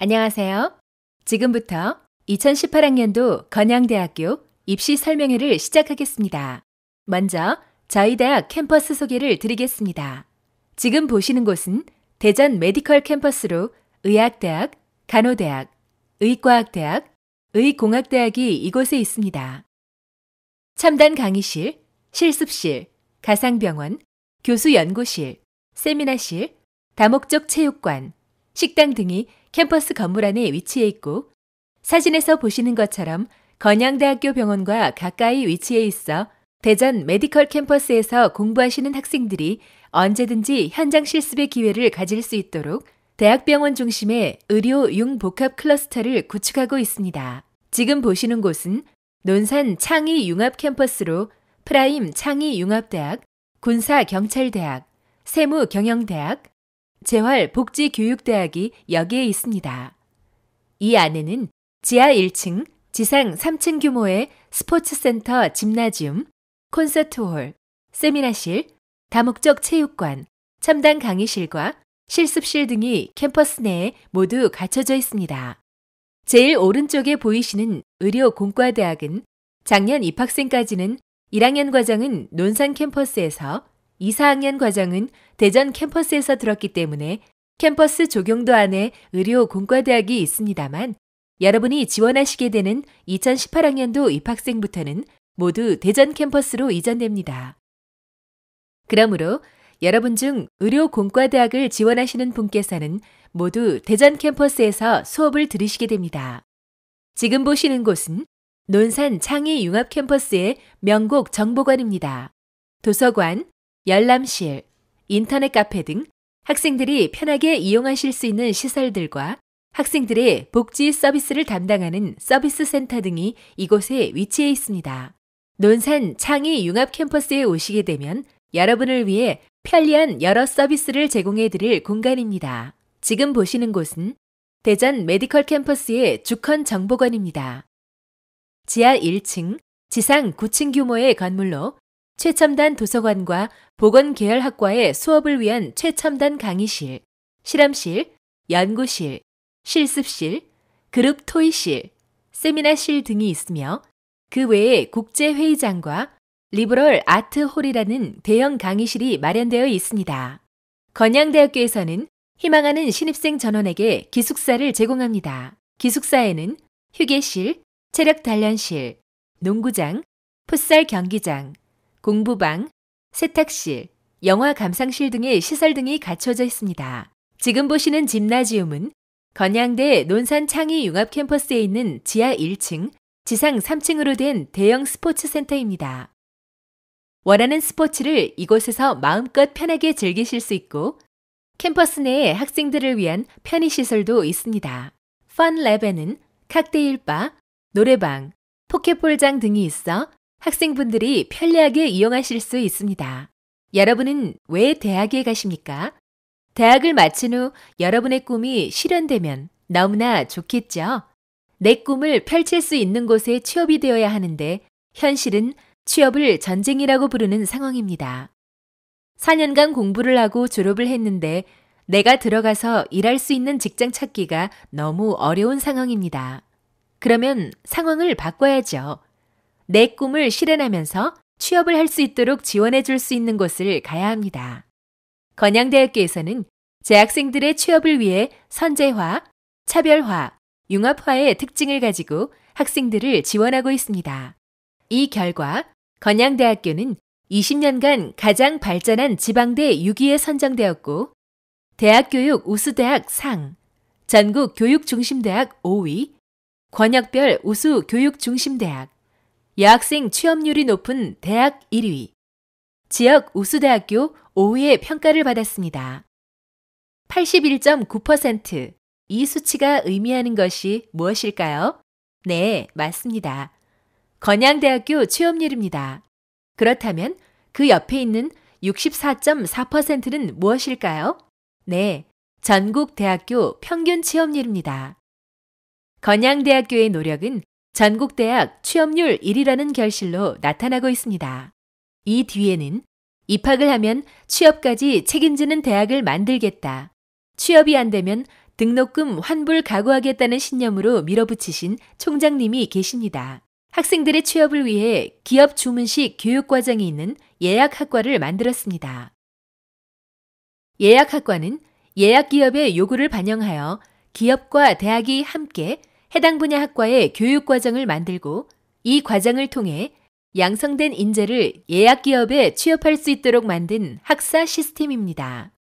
안녕하세요. 지금부터 2018학년도 건양대학교 입시 설명회를 시작하겠습니다. 먼저 저희 대학 캠퍼스 소개를 드리겠습니다. 지금 보시는 곳은 대전 메디컬 캠퍼스로 의학대학, 간호대학, 의과학대학, 의공학대학이 이곳에 있습니다. 첨단 강의실, 실습실, 가상병원, 교수연구실, 세미나실, 다목적 체육관, 식당 등이 캠퍼스 건물 안에 위치해 있고 사진에서 보시는 것처럼 건양대학교 병원과 가까이 위치해 있어 대전 메디컬 캠퍼스에서 공부하시는 학생들이 언제든지 현장 실습의 기회를 가질 수 있도록 대학병원 중심의 의료 융복합 클러스터를 구축하고 있습니다. 지금 보시는 곳은 논산 창의 융합 캠퍼스로 프라임 창의 융합대학, 군사 경찰대학, 세무 경영대학, 재활복지교육대학이 여기에 있습니다. 이 안에는 지하 1층, 지상 3층 규모의 스포츠센터 짐나지움, 콘서트홀, 세미나실, 다목적 체육관, 첨단 강의실과 실습실 등이 캠퍼스 내에 모두 갖춰져 있습니다. 제일 오른쪽에 보이시는 의료공과대학은 작년 입학생까지는 1학년 과정은 논산 캠퍼스에서 이상현 과장은 대전 캠퍼스에서 들었기 때문에 캠퍼스 조경도 안에 의료 공과대학이 있습니다만 여러분이 지원하시게 되는 2018학년도 입학생부터는 모두 대전 캠퍼스로 이전됩니다. 그러므로 여러분 중 의료 공과대학을 지원하시는 분께서는 모두 대전 캠퍼스에서 수업을 들으시게 됩니다. 지금 보시는 곳은 논산 창의 융합 캠퍼스의 명곡 정보관입니다. 도서관, 열람실, 인터넷 카페 등 학생들이 편하게 이용하실 수 있는 시설들과 학생들의 복지 서비스를 담당하는 서비스 센터 등이 이곳에 위치해 있습니다. 논산 창의 융합 캠퍼스에 오시게 되면 여러분을 위해 편리한 여러 서비스를 제공해 드릴 공간입니다. 지금 보시는 곳은 대전 메디컬 캠퍼스의 주컨 정보관입니다. 지하 1층, 지상 9층 규모의 건물로 최첨단 도서관과 보건계열학과의 수업을 위한 최첨단 강의실, 실험실, 연구실, 실습실, 그룹 토이실 세미나실 등이 있으며 그 외에 국제회의장과 리브럴 아트홀이라는 대형 강의실이 마련되어 있습니다. 건양대학교에서는 희망하는 신입생 전원에게 기숙사를 제공합니다. 기숙사에는 휴게실, 체력 단련실, 농구장, 풋살 경기장, 공부방, 세탁실, 영화 감상실 등의 시설 등이 갖춰져 있습니다. 지금 보시는 집나지움은 건양대 논산 창의 융합 캠퍼스에 있는 지하 1층, 지상 3층으로 된 대형 스포츠 센터입니다. 원하는 스포츠를 이곳에서 마음껏 편하게 즐기실 수 있고 캠퍼스 내에 학생들을 위한 편의시설도 있습니다. 펀랩에는 칵테일 바, 노래방, 포켓볼장 등이 있어 학생분들이 편리하게 이용하실 수 있습니다. 여러분은 왜 대학에 가십니까? 대학을 마친 후 여러분의 꿈이 실현되면 너무나 좋겠죠? 내 꿈을 펼칠 수 있는 곳에 취업이 되어야 하는데 현실은 취업을 전쟁이라고 부르는 상황입니다. 4년간 공부를 하고 졸업을 했는데 내가 들어가서 일할 수 있는 직장 찾기가 너무 어려운 상황입니다. 그러면 상황을 바꿔야죠. 내 꿈을 실현하면서 취업을 할 수 있도록 지원해 줄 수 있는 곳을 가야 합니다. 건양대학교에서는 재학생들의 취업을 위해 선제화, 차별화, 융합화의 특징을 가지고 학생들을 지원하고 있습니다. 이 결과 건양대학교는 20년간 가장 발전한 지방대 6위에 선정되었고 대학교육 우수대학 상, 전국 교육중심대학 5위, 권역별 우수 교육중심대학, 여학생 취업률이 높은 대학 1위, 지역 우수대학교 5위의 평가를 받았습니다. 81.9%이 수치가 의미하는 것이 무엇일까요? 네, 맞습니다. 건양대학교 취업률입니다. 그렇다면 그 옆에 있는 64.4%는 무엇일까요? 네, 전국 대학교 평균 취업률입니다. 건양대학교의 노력은 전국대학 취업률 1위라는 결실로 나타나고 있습니다. 이 뒤에는 입학을 하면 취업까지 책임지는 대학을 만들겠다. 취업이 안 되면 등록금 환불 각오하겠다는 신념으로 밀어붙이신 총장님이 계십니다. 학생들의 취업을 위해 기업 주문식 교육과정이 있는 예약학과를 만들었습니다. 예약학과는 예약기업의 요구를 반영하여 기업과 대학이 함께 해당 분야 학과의 교육 과정을 만들고 이 과정을 통해 양성된 인재를 예약 기업에 취업할 수 있도록 만든 학사 시스템입니다.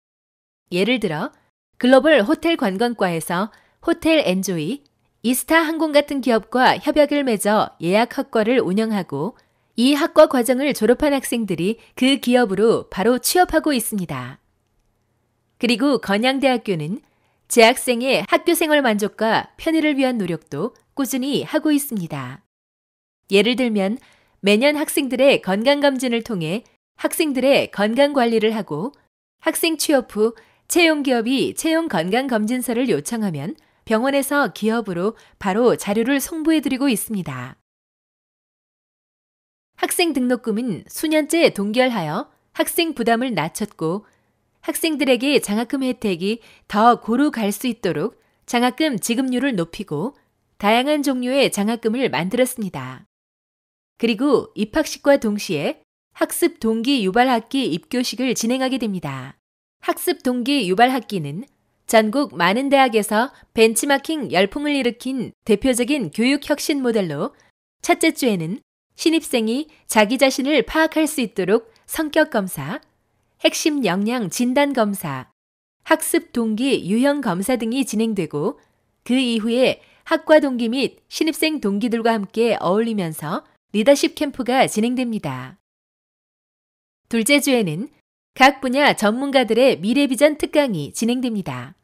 예를 들어 글로벌 호텔 관광과에서 호텔 엔조이, 이스타 항공 같은 기업과 협약을 맺어 예약 학과를 운영하고 이 학과 과정을 졸업한 학생들이 그 기업으로 바로 취업하고 있습니다. 그리고 건양대학교는 재학생의 학교 생활 만족과 편의를 위한 노력도 꾸준히 하고 있습니다. 예를 들면 매년 학생들의 건강검진을 통해 학생들의 건강관리를 하고 학생 취업 후 채용기업이 채용건강검진서를 요청하면 병원에서 기업으로 바로 자료를 송부해드리고 있습니다. 학생 등록금은 수년째 동결하여 학생 부담을 낮췄고 학생들에게 장학금 혜택이 더 고루 갈 수 있도록 장학금 지급률을 높이고 다양한 종류의 장학금을 만들었습니다. 그리고 입학식과 동시에 학습 동기 유발 학기 입교식을 진행하게 됩니다. 학습 동기 유발 학기는 전국 많은 대학에서 벤치마킹 열풍을 일으킨 대표적인 교육 혁신 모델로 첫째 주에는 신입생이 자기 자신을 파악할 수 있도록 성격 검사, 핵심 역량 진단 검사, 학습 동기 유형 검사 등이 진행되고 그 이후에 학과 동기 및 신입생 동기들과 함께 어울리면서 리더십 캠프가 진행됩니다. 둘째 주에는 각 분야 전문가들의 미래비전 특강이 진행됩니다.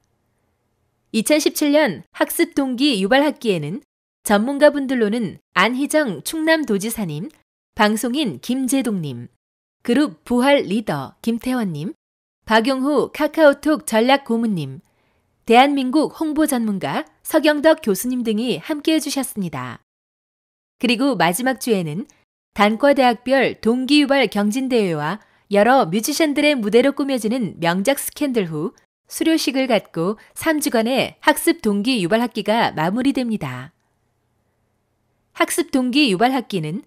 2017년 학습 동기 유발 학기에는 전문가분들로는 안희정 충남도지사님, 방송인 김재동님, 그룹 부활 리더 김태원님, 박용후 카카오톡 전략 고문님, 대한민국 홍보 전문가 서경덕 교수님 등이 함께 해주셨습니다. 그리고 마지막 주에는 단과대학별 동기유발 경진대회와 여러 뮤지션들의 무대로 꾸며지는 명작 스캔들 후 수료식을 갖고 3주간의 학습 동기 유발 학기가 마무리됩니다. 학습 동기 유발 학기는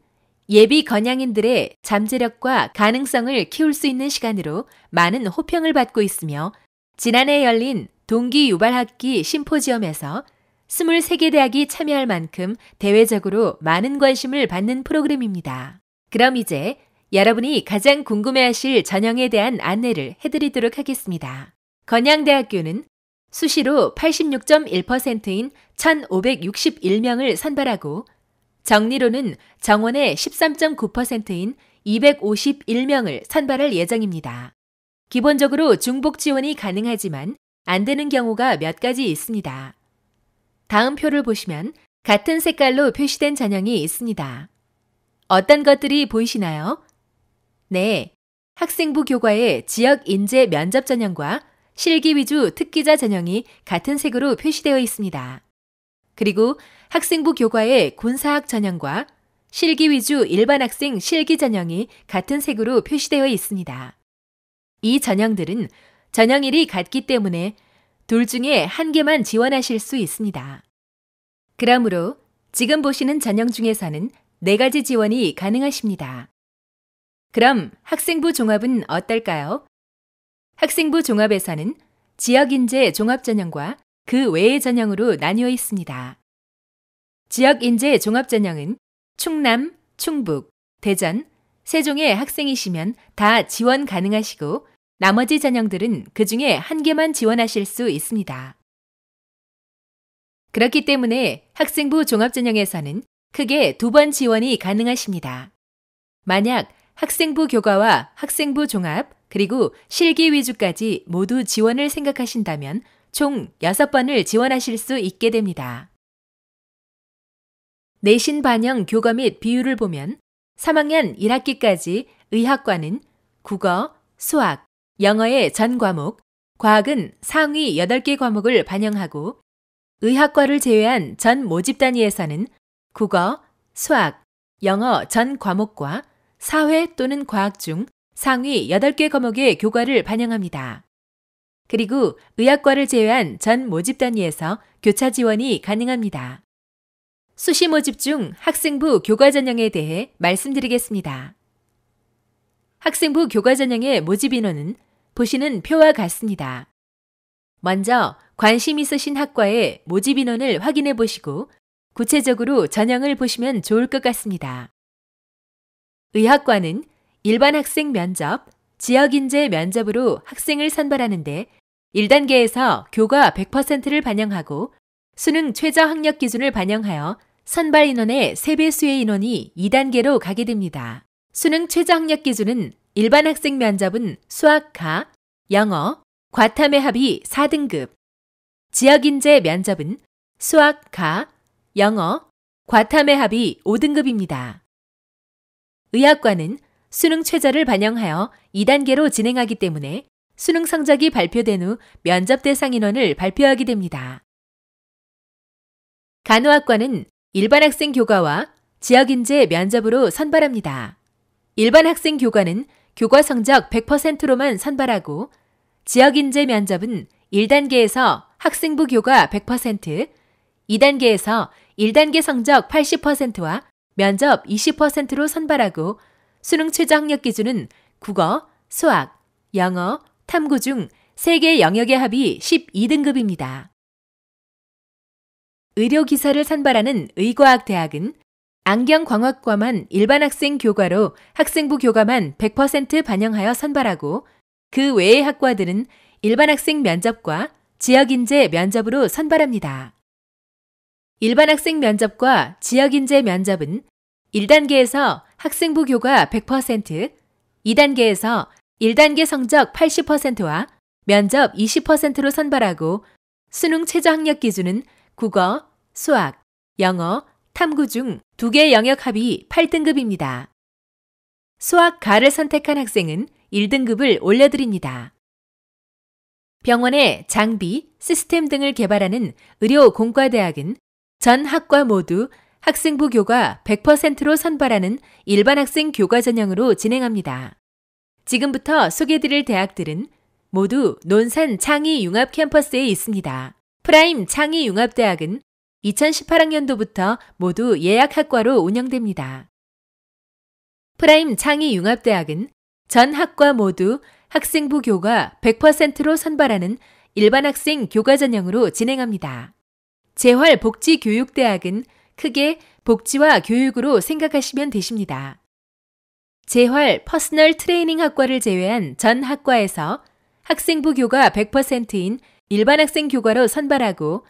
예비 건양인들의 잠재력과 가능성을 키울 수 있는 시간으로 많은 호평을 받고 있으며 지난해 열린 동기 유발학기 심포지엄에서 23개 대학이 참여할 만큼 대외적으로 많은 관심을 받는 프로그램입니다. 그럼 이제 여러분이 가장 궁금해하실 전형에 대한 안내를 해드리도록 하겠습니다. 건양대학교는 수시로 86.1%인 1,561명을 선발하고 정리로는 정원의 13.9%인 251명을 선발할 예정입니다. 기본적으로 중복 지원이 가능하지만 안 되는 경우가 몇 가지 있습니다. 다음 표를 보시면 같은 색깔로 표시된 전형이 있습니다. 어떤 것들이 보이시나요? 네. 학생부 교과의 지역 인재 면접 전형과 실기 위주 특기자 전형이 같은 색으로 표시되어 있습니다. 그리고 학생부 교과의 군사학 전형과 실기 위주 일반 학생 실기 전형이 같은 색으로 표시되어 있습니다. 이 전형들은 전형일이 같기 때문에 둘 중에 한 개만 지원하실 수 있습니다. 그러므로 지금 보시는 전형 중에서는 네 가지 지원이 가능하십니다. 그럼 학생부 종합은 어떨까요? 학생부 종합에서는 지역인재 종합전형과 그 외의 전형으로 나뉘어 있습니다. 지역 인재 종합 전형은 충남, 충북, 대전, 세종의 학생이시면 다 지원 가능하시고 나머지 전형들은 그 중에 한 개만 지원하실 수 있습니다. 그렇기 때문에 학생부 종합 전형에서는 크게 두 번 지원이 가능하십니다. 만약 학생부 교과와 학생부 종합 그리고 실기 위주까지 모두 지원을 생각하신다면 총 6번을 지원하실 수 있게 됩니다. 내신 반영 교과 및 비율을 보면 3학년 1학기까지 의학과는 국어, 수학, 영어의 전 과목, 과학은 상위 8개 과목을 반영하고 의학과를 제외한 전 모집 단위에서는 국어, 수학, 영어 전 과목과 사회 또는 과학 중 상위 8개 과목의 교과를 반영합니다. 그리고 의학과를 제외한 전 모집 단위에서 교차 지원이 가능합니다. 수시 모집 중 학생부 교과 전형에 대해 말씀드리겠습니다. 학생부 교과 전형의 모집 인원은 보시는 표와 같습니다. 먼저 관심 있으신 학과의 모집 인원을 확인해 보시고 구체적으로 전형을 보시면 좋을 것 같습니다. 의학과는 일반 학생 면접, 지역인재 면접으로 학생을 선발하는데 1단계에서 교과 100%를 반영하고 수능 최저 학력 기준을 반영하여 선발 인원의 3배수의 인원이 2단계로 가게 됩니다. 수능 최저 학력 기준은 일반 학생 면접은 수학과, 영어, 과탐의 합이 4등급, 지역인재 면접은 수학과, 영어, 과탐의 합이 5등급입니다. 의학과는 수능 최저를 반영하여 2단계로 진행하기 때문에 수능 성적이 발표된 후 면접 대상 인원을 발표하게 됩니다. 간호학과는 일반 학생 교과와 지역인재 면접으로 선발합니다. 일반 학생 교과는 교과 성적 100%로만 선발하고 지역인재 면접은 1단계에서 학생부 교과 100%, 2단계에서 1단계 성적 80%와 면접 20%로 선발하고 수능 최저 학력 기준은 국어, 수학, 영어, 탐구 중 세계 영역의 합이 12등급입니다. 의료기사를 선발하는 의과학대학은 안경광학과만 일반 학생 교과로 학생부 교과만 100% 반영하여 선발하고 그 외의 학과들은 일반 학생 면접과 지역인재 면접으로 선발합니다. 일반 학생 면접과 지역인재 면접은 1단계에서 학생부 교과 100%, 2단계에서 1단계 성적 80%와 면접 20%로 선발하고 수능 최저 학력 기준은 국어, 수학, 영어, 탐구 중 두 개 영역 합이 8등급입니다. 수학 가를 선택한 학생은 1등급을 올려드립니다. 병원의 장비, 시스템 등을 개발하는 의료 공과대학은 전 학과 모두 학생부 교과 100%로 선발하는 일반 학생 교과 전형으로 진행합니다. 지금부터 소개드릴 대학들은 모두 논산 창의융합 캠퍼스에 있습니다. 프라임 창의융합대학은 2018학년도부터 모두 예약학과로 운영됩니다. 프라임 창의융합대학은 전 학과 모두 학생부 교과 100%로 선발하는 일반 학생 교과 전형으로 진행합니다. 재활복지교육대학은 크게 복지와 교육으로 생각하시면 되십니다. 재활 퍼스널 트레이닝 학과를 제외한 전 학과에서 학생부 교과 100%인 일반 학생 교과로 선발하고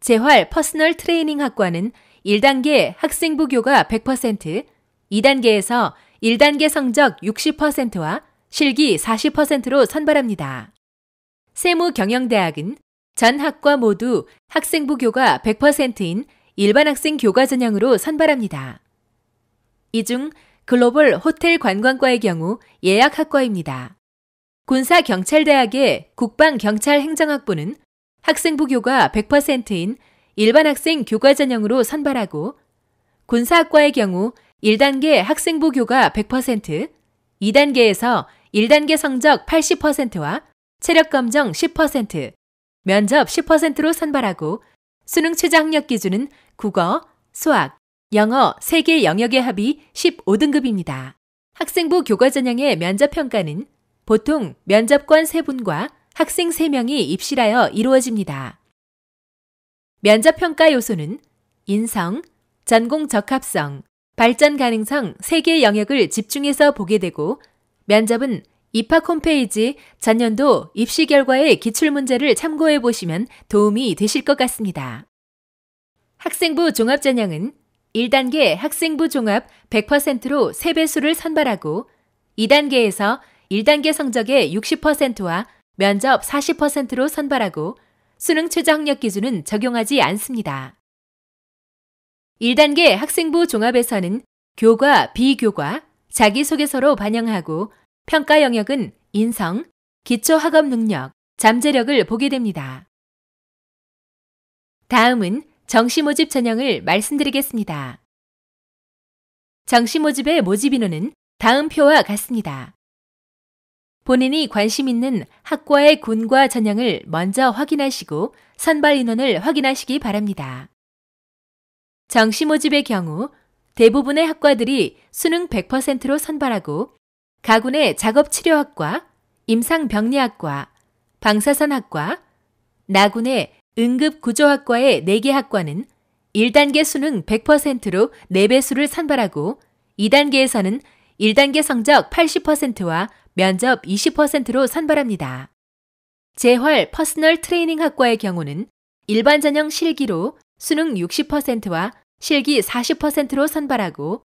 재활 퍼스널 트레이닝 학과는 1단계 학생부 교과 100%, 2단계에서 1단계 성적 60%와 실기 40%로 선발합니다. 세무 경영대학은 전 학과 모두 학생부 교과 100%인 일반 학생 교과 전형으로 선발합니다. 이중 글로벌 호텔 관광과의 경우 예약학과입니다. 군사경찰대학의 국방경찰행정학부는 학생부 교과 100%인 일반 학생 교과 전형으로 선발하고 군사학과의 경우 1단계 학생부 교과 100%, 2단계에서 1단계 성적 80%와 체력검정 10%, 면접 10%로 선발하고 수능 최저 학력 기준은 국어, 수학, 영어 3개 영역의 합이 15등급입니다. 학생부 교과 전형의 면접 평가는 보통 면접관 3분과 학생 3명이 입실하여 이루어집니다. 면접 평가 요소는 인성, 전공 적합성, 발전 가능성 3개 영역을 집중해서 보게 되고 면접은 입학 홈페이지 전년도 입시 결과의 기출문제를 참고해 보시면 도움이 되실 것 같습니다. 학생부 종합전형은 1단계 학생부 종합 100%로 3배수를 선발하고 2단계에서 1단계 성적의 60%와 면접 40%로 선발하고 수능 최저 학력 기준은 적용하지 않습니다. 1단계 학생부 종합에서는 교과, 비교과, 자기소개서로 반영하고 평가 영역은 인성, 기초 학업 능력, 잠재력을 보게 됩니다. 다음은 정시모집 전형을 말씀드리겠습니다. 정시모집의 모집 인원은 다음 표와 같습니다. 본인이 관심 있는 학과의 군과 전형을 먼저 확인하시고 선발 인원을 확인하시기 바랍니다. 정시모집의 경우 대부분의 학과들이 수능 100%로 선발하고 가군의 작업치료학과, 임상병리학과, 방사선학과, 나군의 응급구조학과의 4개 학과는 1단계 수능 100%로 4배수를 산발하고 2단계에서는 1단계 성적 80%와 면접 20%로 선발합니다. 재활 퍼스널 트레이닝 학과의 경우는 일반 전형 실기로 수능 60%와 실기 40%로 선발하고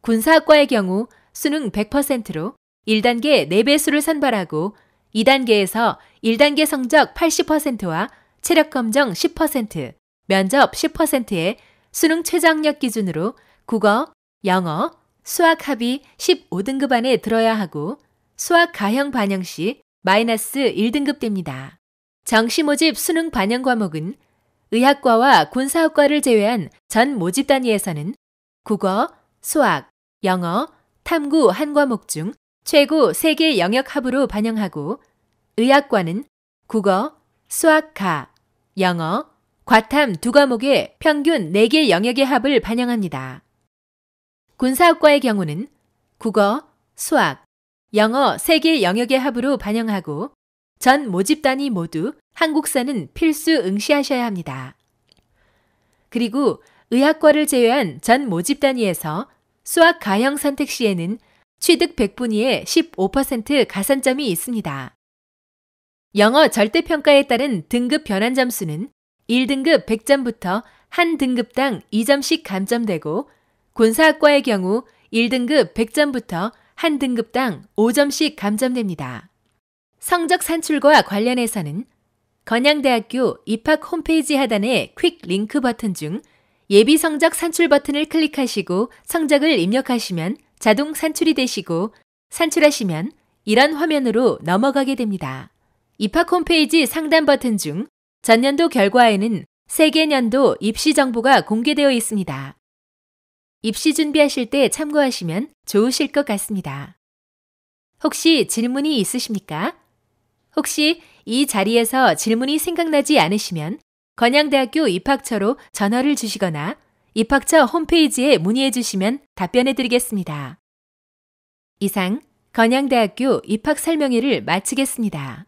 군사학과의 경우 수능 100%로 1단계 4배수를 선발하고 2단계에서 1단계 성적 80%와 체력 검정 10%, 면접 10%에 수능 최장력 기준으로 국어, 영어, 수학 합이 15등급 안에 들어야 하고 수학 가형 반영 시 마이너스 1등급 됩니다. 정시 모집 수능 반영 과목은 의학과와 군사학과를 제외한 전 모집 단위에서는 국어, 수학, 영어, 탐구 한 과목 중 최고 3개 영역 합으로 반영하고 의학과는 국어, 수학 가, 영어, 과탐 두 과목의 평균 4개 영역의 합을 반영합니다. 군사학과의 경우는 국어, 수학, 영어 3개 영역의 합으로 반영하고 전 모집단이 모두 한국사는 필수 응시하셔야 합니다. 그리고 의학과를 제외한 전 모집 단위에서 수학 가형 선택 시에는 취득 100분위에 15% 가산점이 있습니다. 영어 절대평가에 따른 등급 변환 점수는 1등급 100점부터 한 등급당 2점씩 감점되고 군사학과의 경우 1등급 100점부터 한 등급당 5점씩 감점됩니다. 성적 산출과 관련해서는 건양대학교 입학 홈페이지 하단의 퀵 링크 버튼 중 예비 성적 산출 버튼을 클릭하시고 성적을 입력하시면 자동 산출이 되시고 산출하시면 이런 화면으로 넘어가게 됩니다. 입학 홈페이지 상단 버튼 중 전년도 결과에는 세계년도 입시 정보가 공개되어 있습니다. 입시 준비하실 때 참고하시면 좋으실 것 같습니다. 혹시 질문이 있으십니까? 혹시 이 자리에서 질문이 생각나지 않으시면 건양대학교 입학처로 전화를 주시거나 입학처 홈페이지에 문의해 주시면 답변해 드리겠습니다. 이상 건양대학교 입학 설명회를 마치겠습니다.